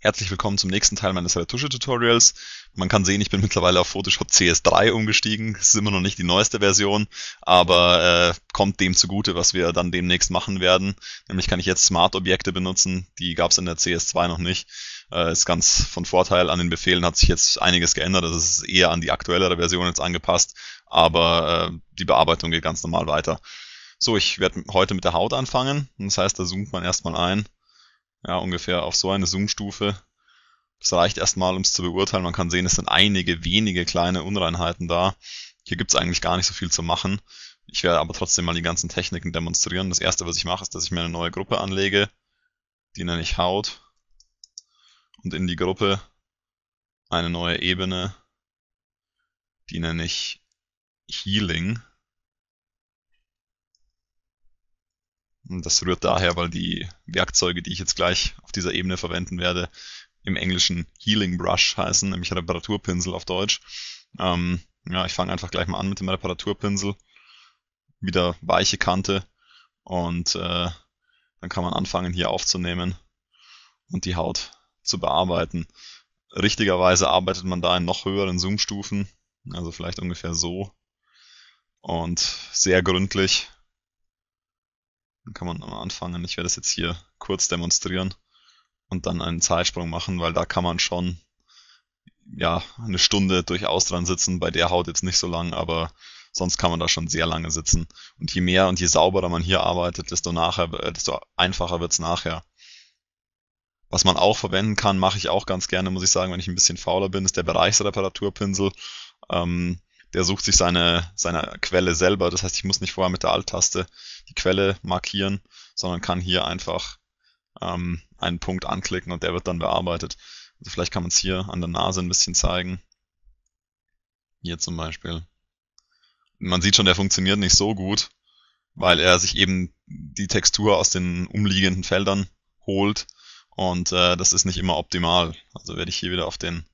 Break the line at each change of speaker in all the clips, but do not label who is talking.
Herzlich willkommen zum nächsten Teil meines Retusche-Tutorials. Man kann sehen, ich bin mittlerweile auf Photoshop CS3 umgestiegen. Es ist immer noch nicht die neueste Version, aber äh, kommt dem zugute, was wir dann demnächst machen werden. Nämlich kann ich jetzt Smart-Objekte benutzen, die gab es in der CS2 noch nicht. Äh, ist ganz von Vorteil, an den Befehlen hat sich jetzt einiges geändert. Das also ist eher an die aktuellere Version jetzt angepasst, aber äh, die Bearbeitung geht ganz normal weiter. So, ich werde heute mit der Haut anfangen. Das heißt, da zoomt man erstmal ein ja, ungefähr auf so eine Zoom-Stufe. Das reicht erstmal, um es zu beurteilen. Man kann sehen, es sind einige wenige kleine Unreinheiten da. Hier gibt's eigentlich gar nicht so viel zu machen. Ich werde aber trotzdem mal die ganzen Techniken demonstrieren. Das erste, was ich mache, ist, dass ich mir eine neue Gruppe anlege. Die nenne ich Haut. Und in die Gruppe eine neue Ebene. Die nenne ich Healing. Das rührt daher, weil die Werkzeuge, die ich jetzt gleich auf dieser Ebene verwenden werde, im Englischen Healing Brush heißen, nämlich Reparaturpinsel auf Deutsch. Ähm, ja, ich fange einfach gleich mal an mit dem Reparaturpinsel. Wieder weiche Kante und äh, dann kann man anfangen, hier aufzunehmen und die Haut zu bearbeiten. Richtigerweise arbeitet man da in noch höheren Zoomstufen, also vielleicht ungefähr so. Und sehr gründlich dann kann man mal anfangen. Ich werde das jetzt hier kurz demonstrieren und dann einen Zeitsprung machen, weil da kann man schon ja eine Stunde durchaus dran sitzen. Bei der Haut jetzt nicht so lang, aber sonst kann man da schon sehr lange sitzen. Und je mehr und je sauberer man hier arbeitet, desto nachher, äh, desto einfacher wird's nachher. Was man auch verwenden kann, mache ich auch ganz gerne, muss ich sagen, wenn ich ein bisschen fauler bin, ist der Bereichsreparaturpinsel. Ähm, der sucht sich seine, seine Quelle selber. Das heißt, ich muss nicht vorher mit der Alt-Taste die Quelle markieren, sondern kann hier einfach ähm, einen Punkt anklicken und der wird dann bearbeitet. Also vielleicht kann man es hier an der Nase ein bisschen zeigen. Hier zum Beispiel. Man sieht schon, der funktioniert nicht so gut, weil er sich eben die Textur aus den umliegenden Feldern holt und äh, das ist nicht immer optimal. Also werde ich hier wieder auf den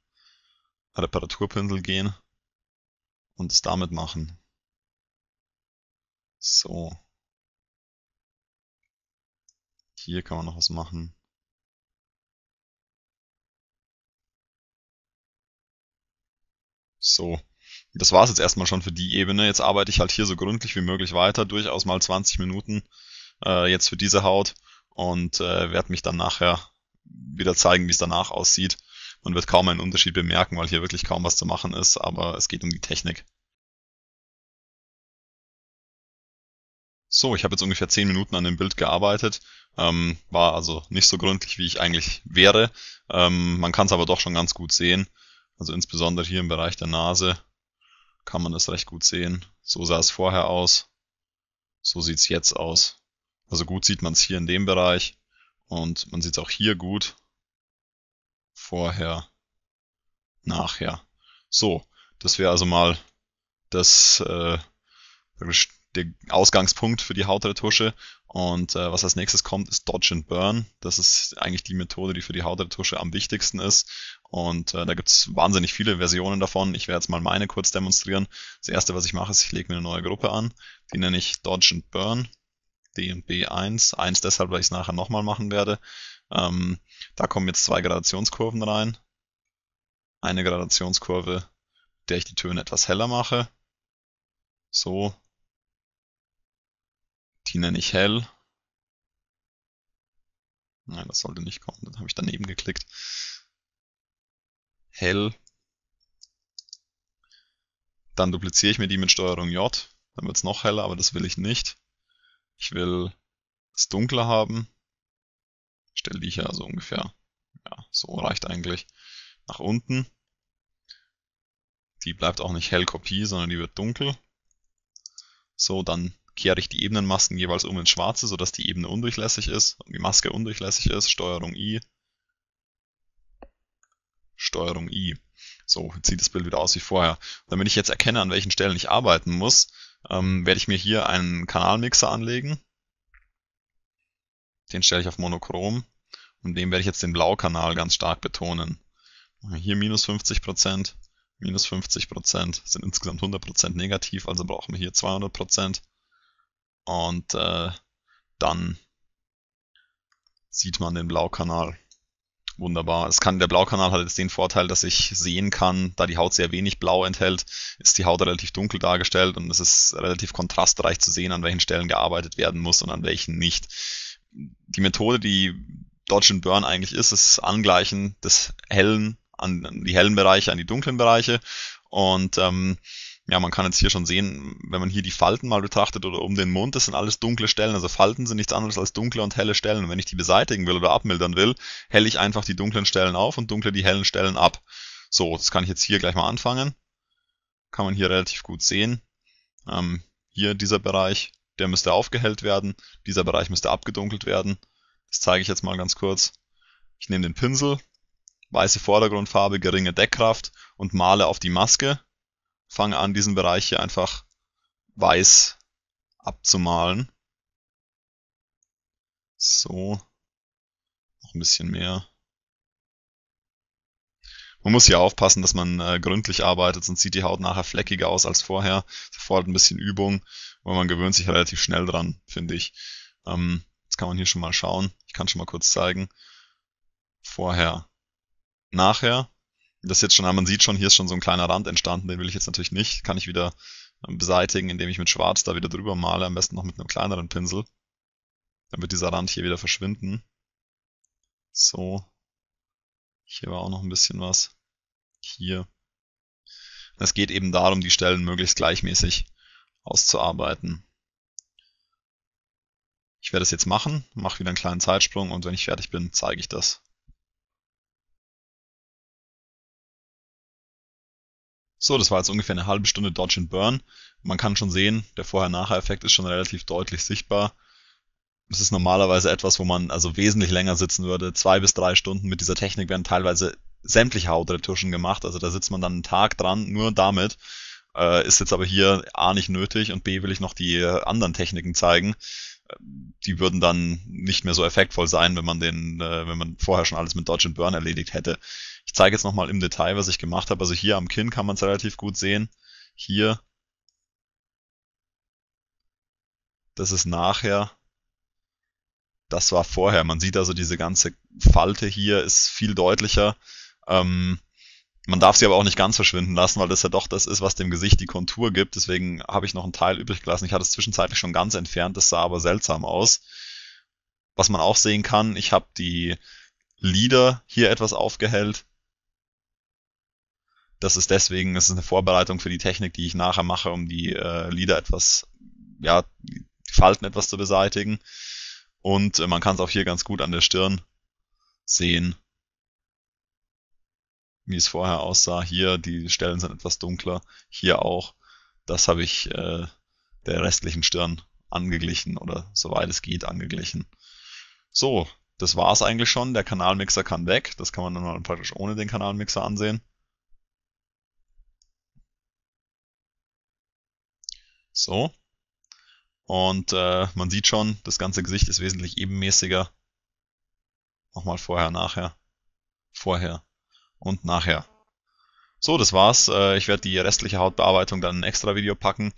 Reparaturpinsel gehen und es damit machen. So. Hier kann man noch was machen. So. Das war es jetzt erstmal schon für die Ebene. Jetzt arbeite ich halt hier so gründlich wie möglich weiter, durchaus mal 20 Minuten äh, jetzt für diese Haut und äh, werde mich dann nachher wieder zeigen, wie es danach aussieht. Man wird kaum einen Unterschied bemerken, weil hier wirklich kaum was zu machen ist, aber es geht um die Technik. So, ich habe jetzt ungefähr 10 Minuten an dem Bild gearbeitet, ähm, war also nicht so gründlich, wie ich eigentlich wäre. Ähm, man kann es aber doch schon ganz gut sehen. Also insbesondere hier im Bereich der Nase kann man das recht gut sehen. So sah es vorher aus. So sieht's jetzt aus. Also gut sieht man es hier in dem Bereich und man sieht es auch hier gut vorher, nachher. So, das wäre also mal das äh, der Ausgangspunkt für die Hautretusche. Und äh, was als nächstes kommt, ist Dodge and Burn. Das ist eigentlich die Methode, die für die Hautretusche am wichtigsten ist. Und äh, da gibt's wahnsinnig viele Versionen davon. Ich werde jetzt mal meine kurz demonstrieren. Das erste, was ich mache, ist, ich lege mir eine neue Gruppe an. Die nenne ich Dodge and Burn. DMB 1, Eins deshalb, weil ich es nachher nochmal machen werde. Ähm, da kommen jetzt zwei Gradationskurven rein. Eine Gradationskurve, der ich die Töne etwas heller mache. So. Die nenne ich hell. Nein, das sollte nicht kommen. Dann habe ich daneben geklickt. Hell. Dann dupliziere ich mir die mit Steuerung J. Dann wird es noch heller, aber das will ich nicht. Ich will es dunkler haben. Stell die hier also ungefähr, ja, so reicht eigentlich, nach unten. Die bleibt auch nicht hell Kopie, sondern die wird dunkel. So, dann kehre ich die Ebenenmasken jeweils um ins Schwarze, sodass die Ebene undurchlässig ist und die Maske undurchlässig ist. Steuerung I. Steuerung I. So, jetzt sieht das Bild wieder aus wie vorher. damit ich jetzt erkenne, an welchen Stellen ich arbeiten muss, ähm, werde ich mir hier einen Kanalmixer anlegen. Den stelle ich auf Monochrom und dem werde ich jetzt den Blaukanal ganz stark betonen. Hier minus 50%, minus 50%, sind insgesamt 100% negativ, also brauchen wir hier 200%. Und äh, dann sieht man den Blaukanal wunderbar. Es kann, der Blaukanal hat jetzt den Vorteil, dass ich sehen kann, da die Haut sehr wenig Blau enthält, ist die Haut relativ dunkel dargestellt und es ist relativ kontrastreich zu sehen, an welchen Stellen gearbeitet werden muss und an welchen nicht. Die Methode, die Dodge and Burn eigentlich ist, ist Angleichen des hellen an die hellen Bereiche, an die dunklen Bereiche und ähm, ja, man kann jetzt hier schon sehen, wenn man hier die Falten mal betrachtet oder um den Mund, das sind alles dunkle Stellen. Also Falten sind nichts anderes als dunkle und helle Stellen. Und wenn ich die beseitigen will oder abmildern will, helle ich einfach die dunklen Stellen auf und dunkle die hellen Stellen ab. So, das kann ich jetzt hier gleich mal anfangen. Kann man hier relativ gut sehen. Ähm, hier dieser Bereich, der müsste aufgehellt werden. Dieser Bereich müsste abgedunkelt werden. Das zeige ich jetzt mal ganz kurz. Ich nehme den Pinsel, weiße Vordergrundfarbe, geringe Deckkraft und male auf die Maske fange an, diesen Bereich hier einfach weiß abzumalen. So. Noch ein bisschen mehr. Man muss hier aufpassen, dass man äh, gründlich arbeitet, sonst sieht die Haut nachher fleckiger aus als vorher. Das erfordert ein bisschen Übung, weil man gewöhnt sich relativ schnell dran, finde ich. Ähm, jetzt kann man hier schon mal schauen. Ich kann schon mal kurz zeigen. Vorher, nachher das jetzt schon, man sieht schon, hier ist schon so ein kleiner Rand entstanden, den will ich jetzt natürlich nicht, kann ich wieder ähm, beseitigen, indem ich mit Schwarz da wieder drüber male, am besten noch mit einem kleineren Pinsel. Dann wird dieser Rand hier wieder verschwinden. So. Hier war auch noch ein bisschen was. Hier. Es geht eben darum, die Stellen möglichst gleichmäßig auszuarbeiten. Ich werde es jetzt machen, mache wieder einen kleinen Zeitsprung und wenn ich fertig bin, zeige ich das. So, das war jetzt ungefähr eine halbe Stunde Dodge and Burn. Man kann schon sehen, der Vorher-Nachher-Effekt ist schon relativ deutlich sichtbar. Es ist normalerweise etwas, wo man also wesentlich länger sitzen würde. Zwei bis drei Stunden mit dieser Technik werden teilweise sämtliche Hautretuschen gemacht. Also da sitzt man dann einen Tag dran, nur damit. Äh, ist jetzt aber hier A nicht nötig und B will ich noch die äh, anderen Techniken zeigen. Die würden dann nicht mehr so effektvoll sein, wenn man den, äh, wenn man vorher schon alles mit Dodge and Burn erledigt hätte. Ich zeige jetzt nochmal im Detail, was ich gemacht habe. Also hier am Kinn kann man es relativ gut sehen. Hier, das ist nachher. Das war vorher. Man sieht also, diese ganze Falte hier ist viel deutlicher. Ähm, man darf sie aber auch nicht ganz verschwinden lassen, weil das ja doch das ist, was dem Gesicht die Kontur gibt. Deswegen habe ich noch einen Teil übrig gelassen. Ich hatte es zwischenzeitlich schon ganz entfernt, das sah aber seltsam aus. Was man auch sehen kann, ich habe die Lieder hier etwas aufgehellt. Das ist deswegen, das ist eine Vorbereitung für die Technik, die ich nachher mache, um die äh, Lieder etwas, ja, die Falten etwas zu beseitigen. Und äh, man kann es auch hier ganz gut an der Stirn sehen, wie es vorher aussah. Hier, die Stellen sind etwas dunkler, hier auch. Das habe ich äh, der restlichen Stirn angeglichen oder soweit es geht angeglichen. So, das war es eigentlich schon. Der Kanalmixer kann weg. Das kann man dann praktisch ohne den Kanalmixer ansehen. So. Und äh, man sieht schon, das ganze Gesicht ist wesentlich ebenmäßiger. Nochmal vorher, nachher. Vorher und nachher. So, das war's. Äh, ich werde die restliche Hautbearbeitung dann in ein extra Video packen.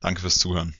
Danke fürs Zuhören.